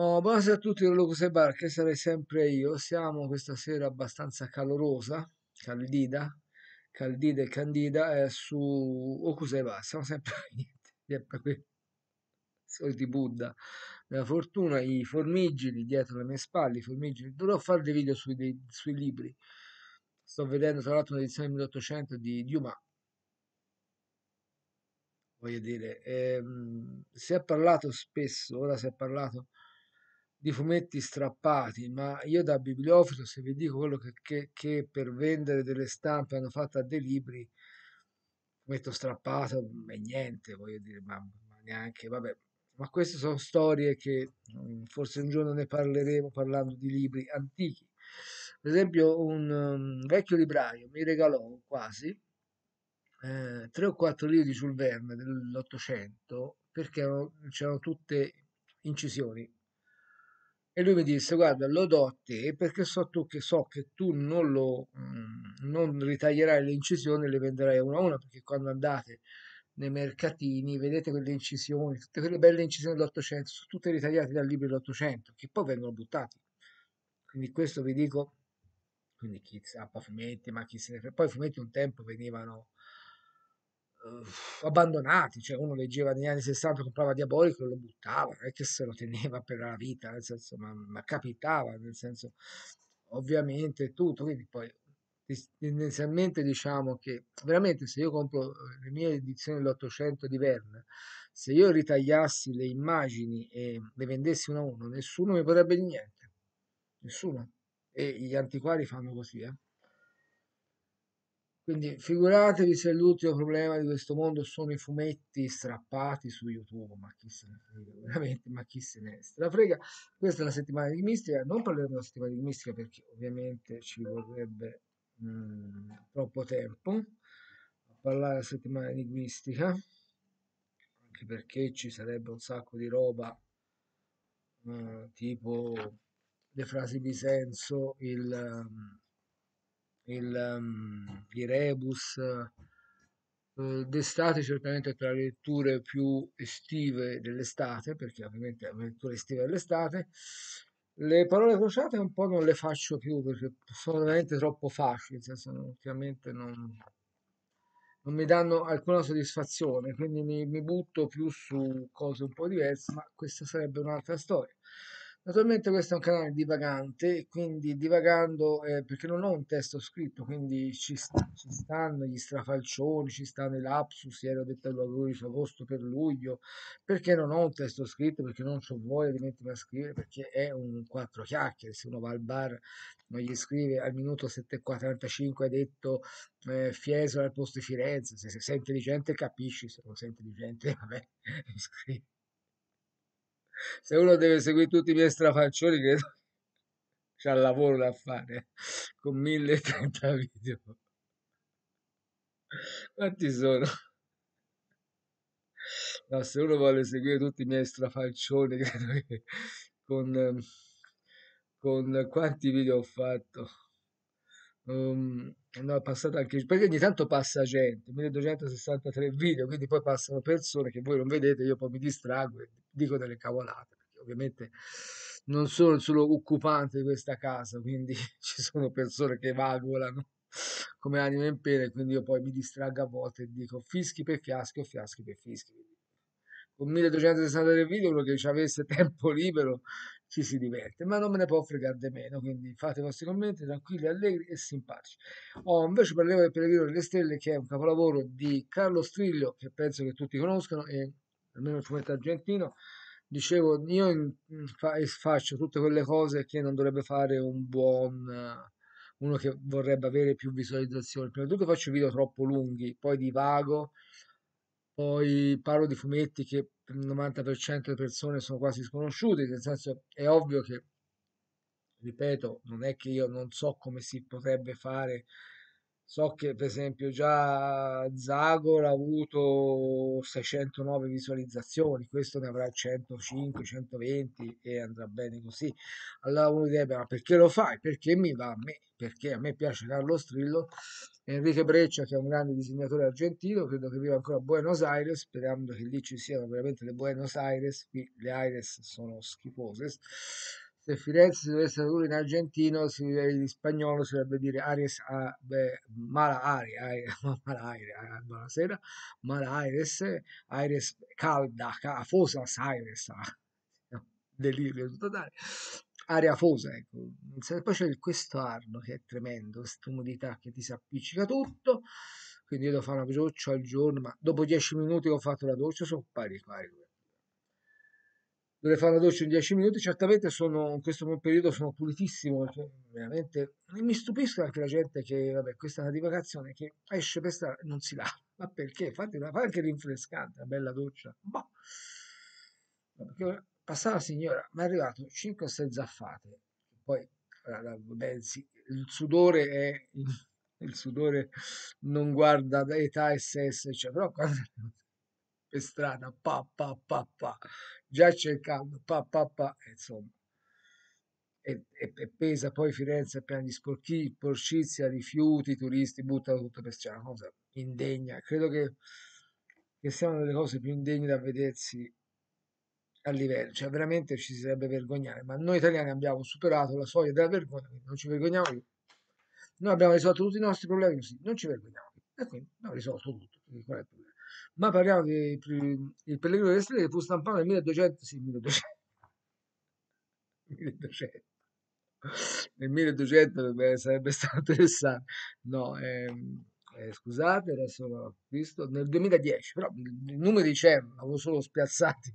Oh, buonasera a tutti da Locus Bar, che sarei sempre io. Siamo questa sera abbastanza calorosa, caldida, caldida e candida, eh, su Okusei Bar. Siamo sempre, sempre qui, soliti Buddha. Nella fortuna, i formigili dietro le mie spalle, i formigili. Dovrò fare dei video sui, dei, sui libri. Sto vedendo tra l'altro un'edizione 1800 di Dumas, voglio dire, ehm, si è parlato spesso, ora si è parlato di fumetti strappati, ma io da bibliofilo, se vi dico quello che, che, che per vendere delle stampe hanno fatto a dei libri, fumetto strappato e mm, niente, voglio dire, ma, ma neanche, vabbè. Ma queste sono storie che mm, forse un giorno ne parleremo parlando di libri antichi. Ad esempio, un mm, vecchio libraio mi regalò quasi eh, tre o quattro libri sul Verne dell'Ottocento perché c'erano tutte incisioni e lui mi disse, guarda, lo do a te perché so, tu, che, so che tu non, lo, mm, non ritaglierai le incisioni e le venderai una a una, perché quando andate nei mercatini vedete quelle incisioni, tutte quelle belle incisioni dell'Ottocento, sono tutte ritagliate dal libro dell'Ottocento, che poi vengono buttate. Quindi questo vi dico, quindi chi sappa fumetti, ma chi se ne frega. Poi i fumetti un tempo venivano uh, abbandonati, cioè uno leggeva negli anni 60, comprava Diabolico e lo buttava, non è che se lo teneva per la vita, nel senso, ma, ma capitava, nel senso, ovviamente tutto, quindi poi tendenzialmente diciamo che veramente se io compro eh, le mie edizioni dell'Ottocento di Verne, se io ritagliassi le immagini e le vendessi uno a uno, nessuno mi potrebbe niente, nessuno. E gli antiquari fanno così, eh. Quindi figuratevi se l'ultimo problema di questo mondo sono i fumetti strappati su YouTube, ma chi se ne frega, veramente, ma chi se ne frega. Questa è la settimana di mistica, non parleremo della settimana di mistica perché ovviamente ci vorrebbe mh, mm, troppo tempo a parlare della settimana di mistica, anche perché ci sarebbe un sacco di roba mh, eh, tipo le frasi di senso, il... Mh, mm, il, um, ehm, i rebus. Eh, d'estate certamente tra le letture più estive dell'estate, perché ovviamente è una lettura estiva dell'estate. Le parole crociate un po' non le faccio più perché sono veramente troppo facili, cioè ultimamente non, non mi danno alcuna soddisfazione, quindi mi, mi butto più su cose un po' diverse, ma questa sarebbe un'altra storia. Naturalmente questo è un canale divagante, quindi divagando eh, perché non ho un testo scritto, quindi ci, sta, ci stanno gli strafalcioni, ci stanno i lapsus, ieri ho detto all'augurio di agosto per luglio, perché non ho un testo scritto, perché non ho voglia di mettermi a scrivere, perché è un quattro chiacchiere, se uno va al bar non gli scrive al minuto 7.45 hai detto eh, Fiesole al posto di Firenze, se sei intelligente capisci, se non sei intelligente vabbè, scrivi se uno deve seguire tutti i miei strafaccioni, credo c'ha lavoro da fare con 1030 video. Quanti sono? No, se uno vuole seguire tutti i miei strafaccioni, credo che con, con quanti video ho fatto. Um, eh, no, passata anche perché ogni tanto passa gente, 1263 video, quindi poi passano persone che voi non vedete, io poi mi distraggo e dico delle cavolate, perché ovviamente non sono solo occupante di questa casa, quindi ci sono persone che vagolano come anime in pena quindi io poi mi distraggo a volte e dico fischi per fiaschi o fiaschi per fischi. Con 1263 video, quello che ci avesse tempo libero ci si diverte, ma non me ne può fregare di meno, quindi fate i vostri commenti tranquilli, allegri e simpatici. Oh, invece parlevo del Pellegrino delle Stelle, che è un capolavoro di Carlo Striglio, che penso che tutti conoscano, e almeno il fumetto argentino, dicevo, io faccio tutte quelle cose che non dovrebbe fare un buon uno che vorrebbe avere più visualizzazioni. Prima di tutto faccio video troppo lunghi, poi divago, poi parlo di fumetti che il 90% delle persone sono quasi sconosciuti, nel senso è ovvio che, ripeto, non è che io non so come si potrebbe fare So che per esempio già Zagor ha avuto 609 visualizzazioni, questo ne avrà 105, 120 e andrà bene così. Allora uno direbbe, ma perché lo fai? Perché mi va a me? Perché a me piace Carlo Strillo. Enrique Breccia, che è un grande disegnatore argentino, credo che viva ancora a Buenos Aires, sperando che lì ci siano veramente le Buenos Aires, qui le Aires sono schifose se Firenze dovesse tradurre in argentino, si, in spagnolo si dovrebbe dire Aries a, beh, Mala aria, Mala Aires, eh, buonasera, Mala Aires, Aires calda, ca, Fosas Aires, ah, delirio totale, aria fosa, ecco. Poi c'è questo arno che è tremendo, questa umidità che ti si appiccica tutto, quindi io devo fare una doccia al giorno, ma dopo 10 minuti che ho fatto la doccia sono pari pari dove fa una doccia in 10 minuti, certamente sono, in questo periodo sono pulitissimo, cioè, veramente, mi stupisco anche la gente che, vabbè, questa è una divagazione che esce per strada e non si lava, ma perché? Fate una fa anche rinfrescante, una bella doccia, boh. passava la signora, mi è arrivato 5 o 6 zaffate, poi, vabbè, il sudore è... Il sudore non guarda età, SS, cioè, però quando per strada, pa, pa, pa, pa, già c'è il caldo, pa, pa, pa, eh, insomma. E, e, e, pesa poi Firenze a piani sporchi, porcizia, rifiuti, turisti buttano tutto per strada, una cosa indegna. Credo che, che sia una delle cose più indegne da vedersi a livello, cioè veramente ci si dovrebbe vergognare, ma noi italiani abbiamo superato la soglia della vergogna, non ci vergogniamo più. Noi abbiamo risolto tutti i nostri problemi così, non ci vergogniamo più. E quindi abbiamo risolto tutto, quindi qual è il problema? ma parliamo che il Pellegrino delle Stelle fu stampato nel 1200, sì, 1200, 1200. nel 1200 sarebbe stato interessante, no, ehm, eh, scusate, adesso l'ho visto, nel 2010, però i numeri c'erano, avevo solo spiazzati,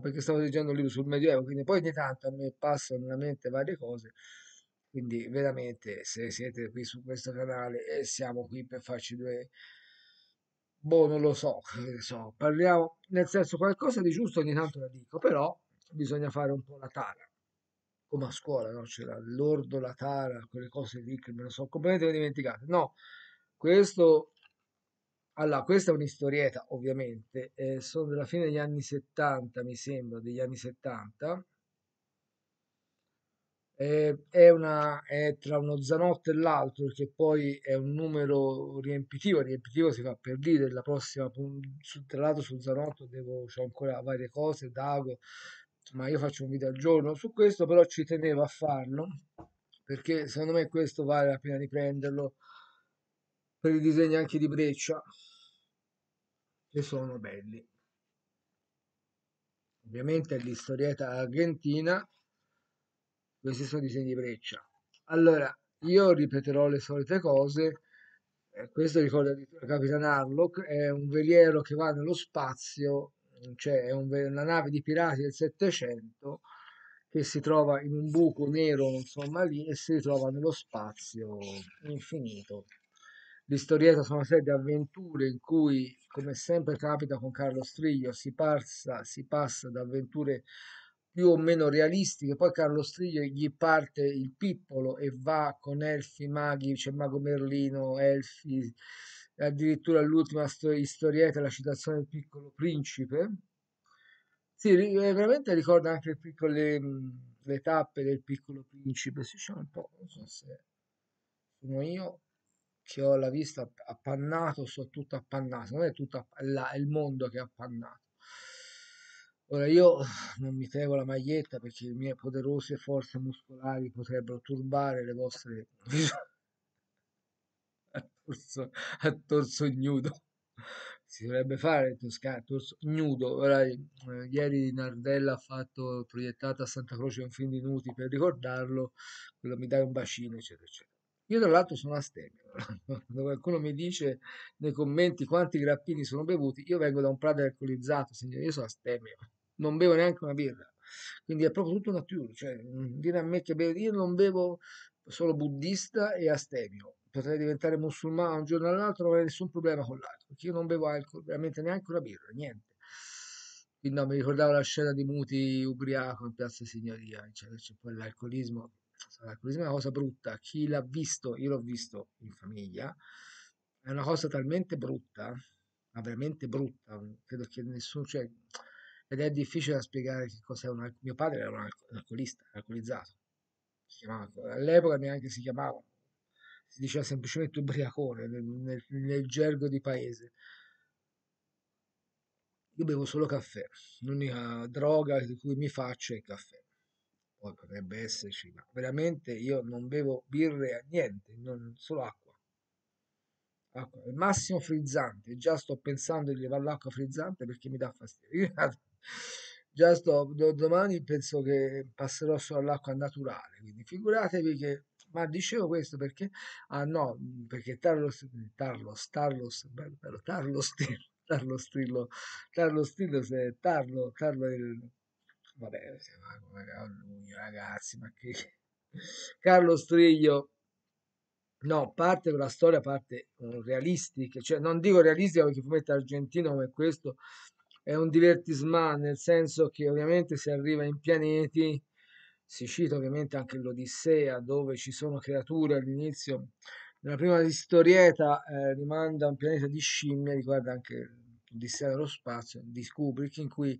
perché stavo leggendo un libro sul Medioevo, quindi poi ogni tanto a me passano nella mente varie cose, quindi veramente se siete qui su questo canale e eh, siamo qui per farci due boh, non lo so, so, parliamo, nel senso qualcosa di giusto ogni tanto la dico, però bisogna fare un po' la tara, come a scuola, no? C'era l'ordo, la tara, quelle cose lì che me lo sono completamente dimenticate. No, questo, allora, questa è un'istorietta, ovviamente, eh, sono della fine degli anni 70, mi sembra, degli anni 70, eh, è, una, è tra uno Zanotto e l'altro perché poi è un numero riempitivo, riempitivo si fa per dire, la prossima, tra l'altro su Zanotto devo, ho ancora varie cose, Dago, ma io faccio un video al giorno su questo, però ci tenevo a farlo perché secondo me questo vale la pena di prenderlo per i disegni anche di Breccia che sono belli ovviamente è l'istorietta argentina questi sono disegni di breccia. Allora, io ripeterò le solite cose. Eh, questo ricorda addirittura Capitan Harlock, è un veliero che va nello spazio, cioè è un, una nave di pirati del Settecento che si trova in un buco nero, insomma, lì e si ritrova nello spazio infinito. L'istorietta sono una serie di avventure in cui, come sempre capita con Carlo Striglio, si passa, si passa da avventure più o meno realistiche. Poi Carlo Striglio gli parte il pippolo e va con elfi, maghi, c'è Mago Merlino, elfi, addirittura l'ultima storietta, la citazione del piccolo principe. Sì, eh, veramente ricorda anche le, piccole, le tappe del piccolo principe, si sì, c'è un po', non so se sono io che ho la vista appannato, sono tutto appannato, non è tutto appannato, è il mondo che è appannato. Ora io non mi tengo la maglietta perché le mie poderose forze muscolari potrebbero turbare le vostre visioni a torso nudo. Si dovrebbe fare il torso nudo. Ora, eh, ieri Nardella ha fatto proiettata a Santa Croce un film di Nuti per ricordarlo, quello mi dai un bacino, eccetera, eccetera. Io tra l'altro sono astemio, quando qualcuno mi dice nei commenti quanti grappini sono bevuti, io vengo da un prato alcolizzato, signore, io sono astemio non bevo neanche una birra. Quindi è proprio tutto natura, cioè dire mm, a me che bevo, io non bevo solo buddista e astemio, potrei diventare musulmano un giorno all'altro, non avrei nessun problema con l'alcol, perché io non bevo alcol, veramente neanche una birra, niente. Quindi no, mi ricordavo la scena di Muti ubriaco in Piazza Signoria, eccetera, cioè, poi l'alcolismo, l'alcolismo è una cosa brutta, chi l'ha visto, io l'ho visto in famiglia, è una cosa talmente brutta, ma veramente brutta, credo che nessuno, cioè, ed è difficile da spiegare che cos'è un mio padre era un, alcol- un alcolista, alcolizzato. Chiamava, all'epoca neanche si chiamava, si diceva semplicemente ubriacone nel, nel, nel gergo di paese. Io bevo solo caffè, l'unica droga di cui mi faccio è il caffè poi potrebbe esserci, ma veramente io non bevo birre a niente, non, solo acqua acqua, ecco, al massimo frizzante, già sto pensando di levare l'acqua frizzante perché mi dà fastidio. già sto, domani penso che passerò solo all'acqua naturale, quindi figuratevi che ma dicevo questo perché ah no perché Tarlos Tarlos Tarlos bello, bello Tarlo Strillo Tarlo Strillo Tarlo Strillo se Tarlo Tarlo il vabbè se va come lui ragazzi ma che Carlo Striglio No, parte con la storia, parte um, realistica, cioè non dico realistica perché il fumetto argentino come questo è un divertisman, nel senso che ovviamente si arriva in pianeti, si cita ovviamente anche l'Odissea, dove ci sono creature all'inizio, nella prima storieta eh, rimanda a un pianeta di scimmie, riguarda anche l'Odissea dello spazio di Kubrick, in cui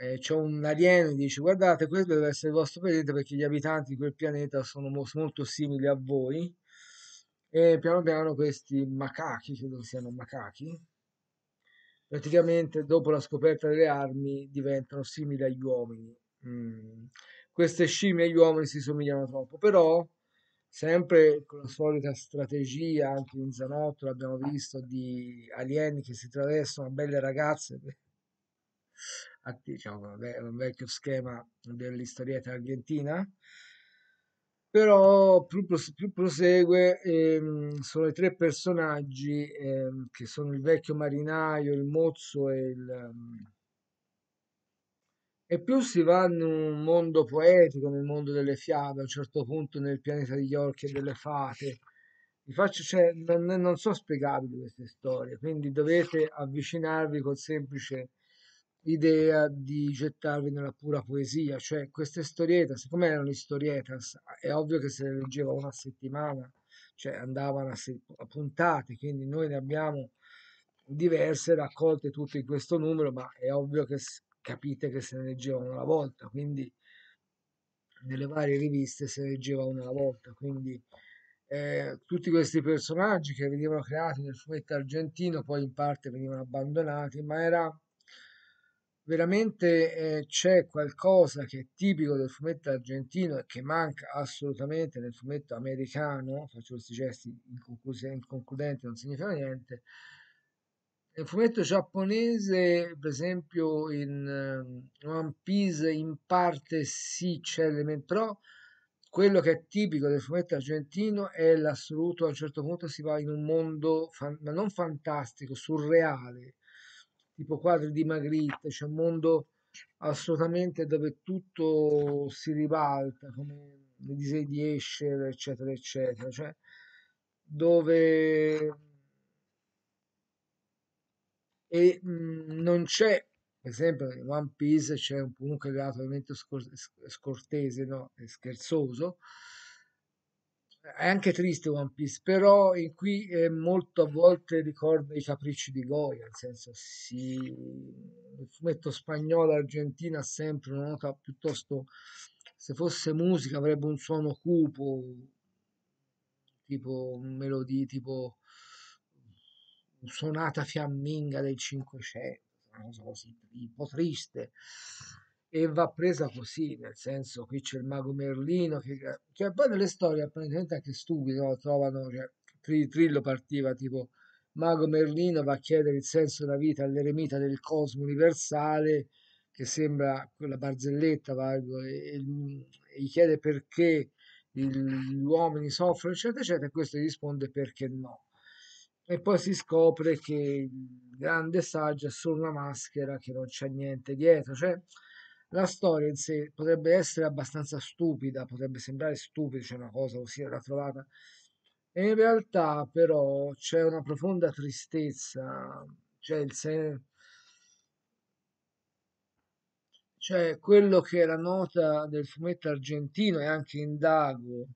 eh, c'è un alieno e dice guardate questo deve essere il vostro pianeta perché gli abitanti di quel pianeta sono molto simili a voi e piano piano questi macachi, credo siano macachi, praticamente dopo la scoperta delle armi diventano simili agli uomini. Mm. Queste scimmie agli uomini si somigliano troppo, però sempre con la solita strategia, anche in Zanotto l'abbiamo visto, di alieni che si travestono a belle ragazze, a, diciamo, un vecchio schema dell'istorietta argentina, però più, pros- più prosegue ehm, sono i tre personaggi ehm, che sono il vecchio marinaio, il mozzo e il... Ehm, e più si va in un mondo poetico, nel mondo delle fiabe, a un certo punto nel pianeta degli orchi e delle fate. Vi faccio, cioè, non, non sono spiegabili queste storie, quindi dovete avvicinarvi col semplice l'idea di gettarvi nella pura poesia, cioè queste storiette, siccome erano historietas, è ovvio che se le leggeva una settimana, cioè andavano a, se- a puntate, quindi noi ne abbiamo diverse raccolte tutte in questo numero, ma è ovvio che capite che se ne leggeva una volta, quindi nelle varie riviste se ne leggeva una alla volta, quindi eh, tutti questi personaggi che venivano creati nel fumetto argentino poi in parte venivano abbandonati, ma era veramente eh, c'è qualcosa che è tipico del fumetto argentino e che manca assolutamente nel fumetto americano, faccio questi gesti inconcludenti, non significa niente. Nel fumetto giapponese, per esempio, in uh, One Piece in parte sì c'è l'elemento, però quello che è tipico del fumetto argentino è l'assoluto, a un certo punto si va in un mondo, fan- ma non fantastico, surreale, tipo quadri di Magritte, c'è un mondo assolutamente dove tutto si ribalta, come nei disegni di Escher, eccetera, eccetera, cioè dove e mhmm, non c'è per esempio in One Piece c'è un comunque legato ovviamente scor- scortese no? scherzoso è anche triste One Piece, però in qui è eh, molto a volte ricorda i capricci di Goya, nel senso sì, il fumetto spagnolo argentina ha sempre una nota piuttosto, se fosse musica avrebbe un suono cupo, tipo melodie, tipo sonata fiamminga del 500, una cosa così, un po' triste e va presa così, nel senso qui c'è il mago Merlino, che, cioè poi nelle storie apparentemente anche stupide, no? trovano, cioè, Trillo partiva tipo mago Merlino va a chiedere il senso della vita all'eremita del cosmo universale, che sembra quella barzelletta, vago, e, e, e, gli chiede perché il, gli uomini soffrono, eccetera, eccetera, e questo gli risponde perché no. E poi si scopre che il grande saggio è solo una maschera che non c'è niente dietro, cioè la storia in sé potrebbe essere abbastanza stupida, potrebbe sembrare stupida, c'è cioè una cosa così trovata, e in realtà però c'è una profonda tristezza, cioè il senso cioè quello che è la nota del fumetto argentino e anche indago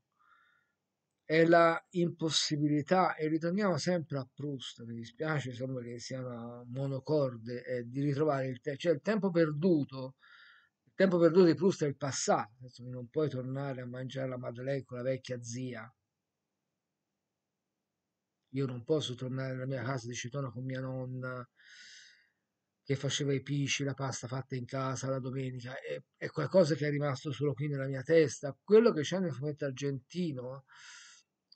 è la impossibilità e ritorniamo sempre a Proust mi dispiace insomma che sia una monocorde eh, di ritrovare il, tempo. cioè, il tempo perduto tempo perduto di Proust è il passato, non puoi tornare a mangiare la Madeleine con la vecchia zia. Io non posso tornare nella mia casa di Cetona con mia nonna che faceva i pisci, la pasta fatta in casa la domenica, è, è qualcosa che è rimasto solo qui nella mia testa. Quello che c'è nel fumetto argentino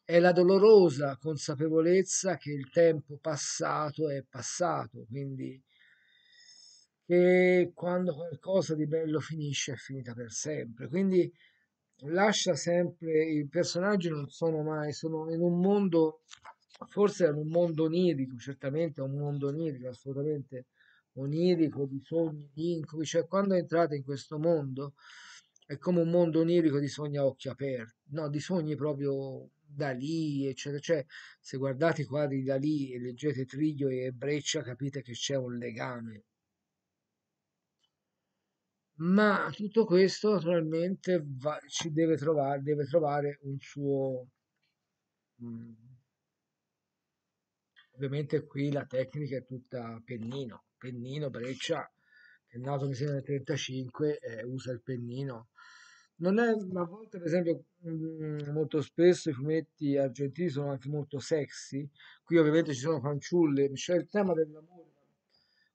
è la dolorosa consapevolezza che il tempo passato è passato, quindi che quando qualcosa di bello finisce è finita per sempre. Quindi lascia sempre i personaggi non sono mai sono in un mondo forse è un mondo onirico certamente è un mondo onirico assolutamente onirico di sogni di incubi cioè quando entrate in questo mondo è come un mondo onirico di sogni a occhi aperti no di sogni proprio da lì eccetera cioè se guardate i quadri da lì e leggete Triglio e Breccia capite che c'è un legame ma tutto questo naturalmente va, ci deve trovare, deve trovare un suo... Mm. ovviamente qui la tecnica è tutta pennino, pennino, breccia, che è nato nel 35, eh, usa il pennino. Non è, a volte per esempio mh, mm, molto spesso i fumetti argentini sono anche molto sexy, qui ovviamente ci sono fanciulle, c'è il tema dell'amore,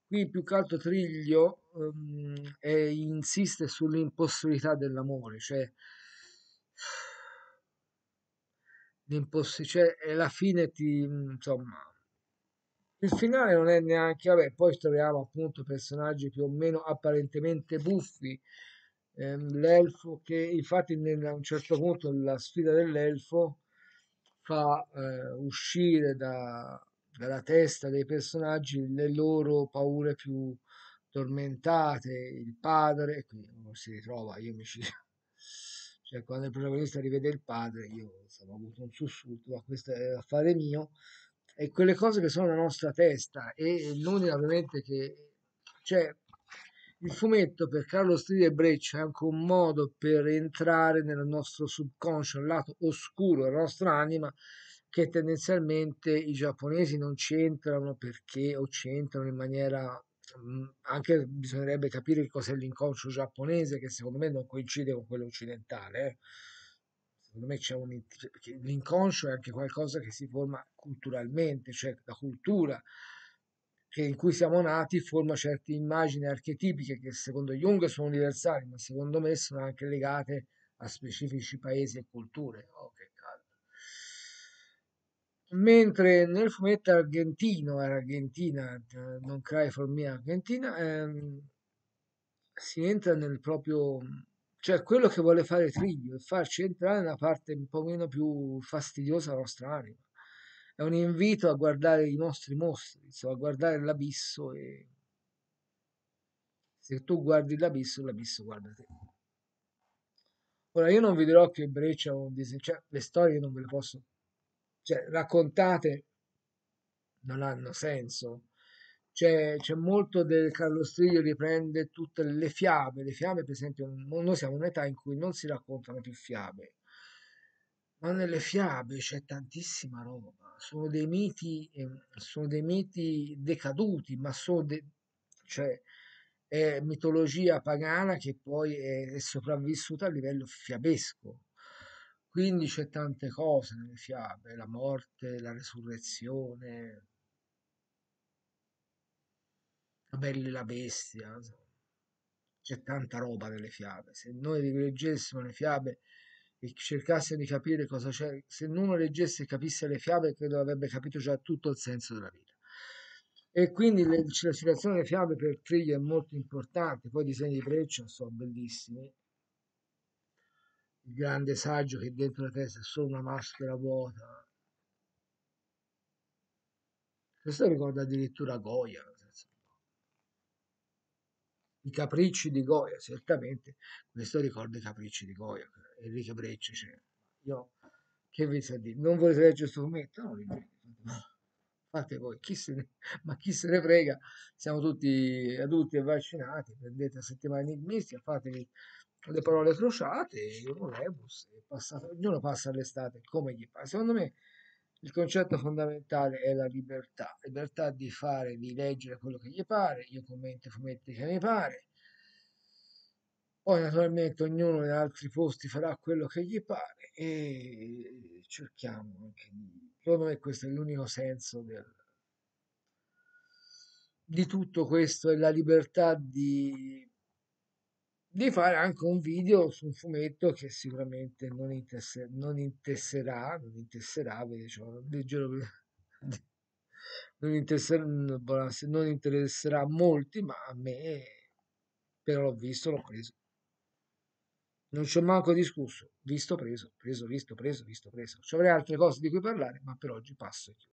qui più che altro Triglio um, e insiste sull'impossibilità dell'amore, cioè, l'imposs- cioè e alla fine ti insomma il finale non è neanche vabbè poi troviamo appunto personaggi più o meno apparentemente buffi ehm, l'elfo che infatti a un certo punto la sfida dell'elfo fa eh, uscire da, dalla testa dei personaggi le loro paure più tormentate il padre, e qui non si ritrova, io mi ci... Cioè, quando il protagonista rivede il padre, io insomma, ho avuto un sussulto, ma questo è affare mio, e quelle cose che sono la nostra testa, e l'unica ovviamente che... Cioè, il fumetto per Carlo Strilli e Breccia è anche un modo per entrare nel nostro subconscio, nel lato oscuro della nostra anima, che tendenzialmente i giapponesi non c'entrano perché o c'entrano in maniera Mm, anche bisognerebbe capire che cos'è l'inconscio giapponese che secondo me non coincide con quello occidentale. Eh. Secondo me c'è un, cioè, l'inconscio è anche qualcosa che si forma culturalmente, cioè la cultura in cui siamo nati forma certe immagini archetipiche che secondo Jung sono universali, ma secondo me sono anche legate a specifici paesi e culture. Okay. Mentre nel fumetto argentino, era Argentina, eh, non cry for me Argentina, ehm, si entra nel proprio... cioè quello che vuole fare Triglio, è farci entrare nella parte un po' meno più fastidiosa della nostra anima. È un invito a guardare i nostri mostri, insomma, a guardare l'abisso e... Se tu guardi l'abisso, l'abisso guarda te. Ora, io non vi dirò che Breccia o disegno cioè le storie non ve le posso cioè, raccontate non hanno senso. C'è, c'è molto del Carlo Striglio riprende tutte le fiabe, le fiabe per esempio, noi siamo in un'età in cui non si raccontano più fiabe, ma nelle fiabe c'è tantissima roba, sono dei miti, ehm, sono dei miti decaduti, ma sono de- cioè, è mitologia pagana che poi è, è sopravvissuta a livello fiabesco quindi c'è tante cose nelle fiabe, la morte, la resurrezione, la bella e la bestia, c'è tanta roba nelle fiabe. Se noi leggessimo le fiabe e cercassimo di capire cosa c'è, se uno leggesse e capisse le fiabe, credo avrebbe capito già tutto il senso della vita. E quindi la citazione delle fiabe per Triglia è molto importante, poi i disegni di Breccia sono bellissimi, il grande saggio che dentro la testa è solo una maschera vuota. Questo ricorda addirittura Goya. I capricci di Goya, certamente, questo ricorda i capricci di Goya, Enrico Breccia. Cioè, io, che vi so dire, non volete leggere questo commento? No, fate voi, chi ne, ma chi se ne frega, siamo tutti adulti e vaccinati, prendete la settimana enigmistica, fatevi le parole crociate, il rebus, passato, ognuno passa l'estate come gli pare. Secondo me il concetto fondamentale è la libertà, libertà di fare, di leggere quello che gli pare, io commento i fumetti che mi pare, poi naturalmente ognuno in altri posti farà quello che gli pare e cerchiamo anche di... Secondo me questo è l'unico senso del, di tutto questo, è la libertà di di fare anche un video su un fumetto che sicuramente non, intesse, non intesserà, non intesserà, leggero, non, intesserà, non interesserà a boh, molti, ma a me, però l'ho visto, l'ho preso. Non ci ho manco discusso, visto, preso, preso, visto, preso, visto, preso. Ci avrei altre cose di cui parlare, ma per oggi passo